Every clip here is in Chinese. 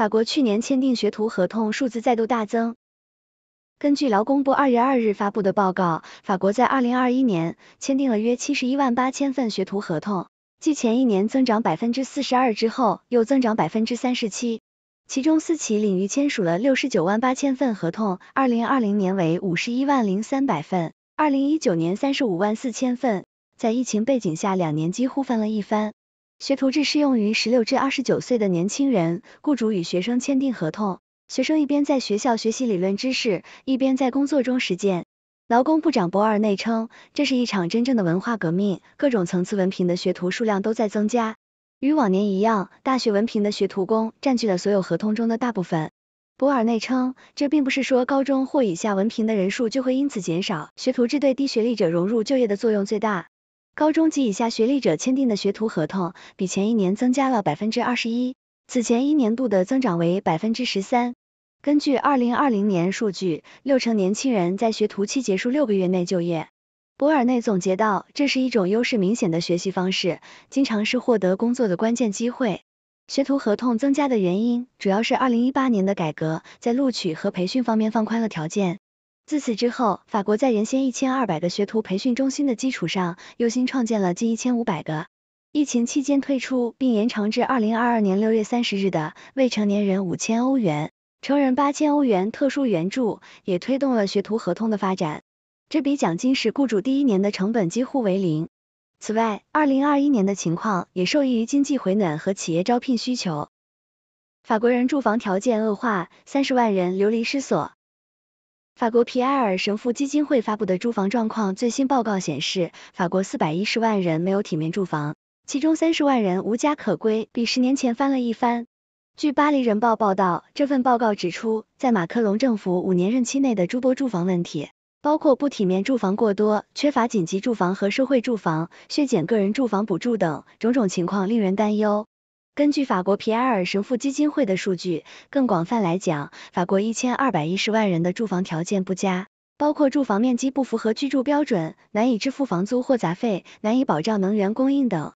法国去年签订学徒合同数字再度大增。根据劳工部二月二日发布的报告，法国在二零二一年签订了约七十一万八千份学徒合同，继前一年增长百分之四十二之后，又增长百分之三十七。其中，私企领域签署了六十九万八千份合同，二零二零年为五十一万零三百份，二零一九年三十五万四千份，在疫情背景下，两年几乎翻了一番。学徒制适用于十六至二十九岁的年轻人，雇主与学生签订合同，学生一边在学校学习理论知识，一边在工作中实践。劳工部长博尔内称，这是一场真正的文化革命，各种层次文凭的学徒数量都在增加。与往年一样，大学文凭的学徒工占据了所有合同中的大部分。博尔内称，这并不是说高中或以下文凭的人数就会因此减少。学徒制对低学历者融入就业的作用最大。高中及以下学历者签订的学徒合同比前一年增加了百分之二十一，此前一年度的增长为百分之十三。根据二零二零年数据，六成年轻人在学徒期结束六个月内就业。博尔内总结到，这是一种优势明显的学习方式，经常是获得工作的关键机会。学徒合同增加的原因主要是二零一八年的改革，在录取和培训方面放宽了条件。自此之后，法国在原先一千二百个学徒培训中心的基础上，又新创建了近一千五百个。疫情期间退出并延长至二零二二年六月三十日的未成年人五千欧元、成人八千欧元特殊援助，也推动了学徒合同的发展。这笔奖金使雇主第一年的成本几乎为零。此外，二零二一年的情况也受益于经济回暖和企业招聘需求。法国人住房条件恶化，三十万人流离失所。法国皮埃尔神父基金会发布的住房状况最新报告显示，法国四百一十万人没有体面住房，其中三十万人无家可归，比十年前翻了一番。据《巴黎人报》报道，这份报告指出，在马克龙政府五年任期内的诸多住房问题，包括不体面住房过多、缺乏紧急住房和社会住房、削减个人住房补助等种种情况令人担忧。根据法国皮埃尔神父基金会的数据，更广泛来讲，法国一千二百一十万人的住房条件不佳，包括住房面积不符合居住标准、难以支付房租或杂费、难以保障能源供应等。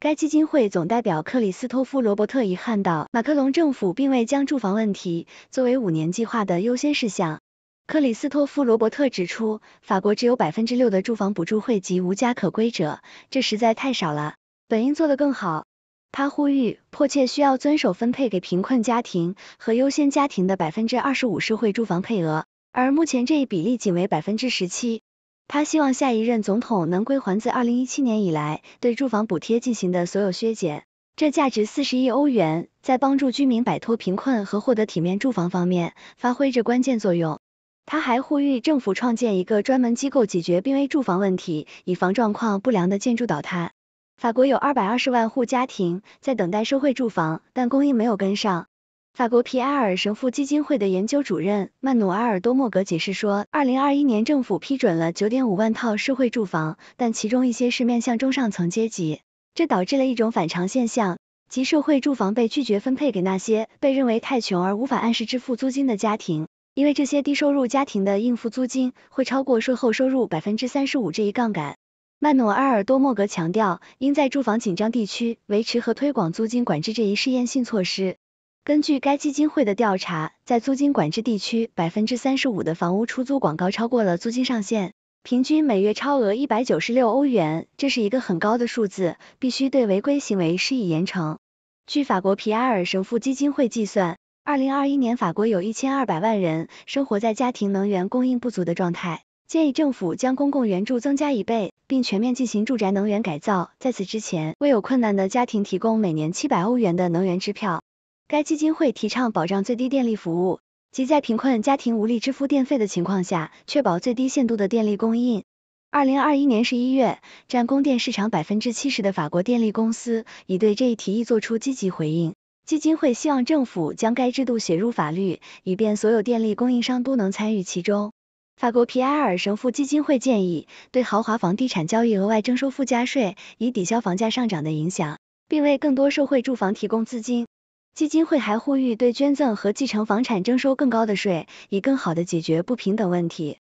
该基金会总代表克里斯托夫·罗伯特遗憾道：“马克龙政府并未将住房问题作为五年计划的优先事项。”克里斯托夫·罗伯特指出，法国只有百分之六的住房补助惠及无家可归者，这实在太少了，本应做得更好。他呼吁迫切需要遵守分配给贫困家庭和优先家庭的百分之二十五社会住房配额，而目前这一比例仅为百分之十七。他希望下一任总统能归还自二零一七年以来对住房补贴进行的所有削减，这价值四十亿欧元，在帮助居民摆脱贫困和获得体面住房方面发挥着关键作用。他还呼吁政府创建一个专门机构解决濒危住房问题，以防状况不良的建筑倒塌。法国有二百二十万户家庭在等待社会住房，但供应没有跟上。法国皮埃尔神父基金会的研究主任曼努埃尔多莫格解释说，二零二一年政府批准了九点五万套社会住房，但其中一些是面向中上层阶级，这导致了一种反常现象，即社会住房被拒绝分配给那些被认为太穷而无法按时支付租金的家庭，因为这些低收入家庭的应付租金会超过税后收入百分之三十五这一杠杆。曼努埃尔多莫格强调，应在住房紧张地区维持和推广租金管制这一试验性措施。根据该基金会的调查，在租金管制地区，百分之三十五的房屋出租广告超过了租金上限，平均每月超额一百九十六欧元，这是一个很高的数字，必须对违规行为施以严惩。据法国皮埃尔神父基金会计算，二零二一年法国有一千二百万人生活在家庭能源供应不足的状态，建议政府将公共援助增加一倍。并全面进行住宅能源改造。在此之前，为有困难的家庭提供每年七百欧元的能源支票。该基金会提倡保障最低电力服务，即在贫困家庭无力支付电费的情况下，确保最低限度的电力供应。二零二一年十一月，占供电市场百分之七十的法国电力公司已对这一提议作出积极回应。基金会希望政府将该制度写入法律，以便所有电力供应商都能参与其中。法国皮埃尔神父基金会建议，对豪华房地产交易额外征收附加税，以抵消房价上涨的影响，并为更多社会住房提供资金。基金会还呼吁对捐赠和继承房产征收更高的税，以更好的解决不平等问题。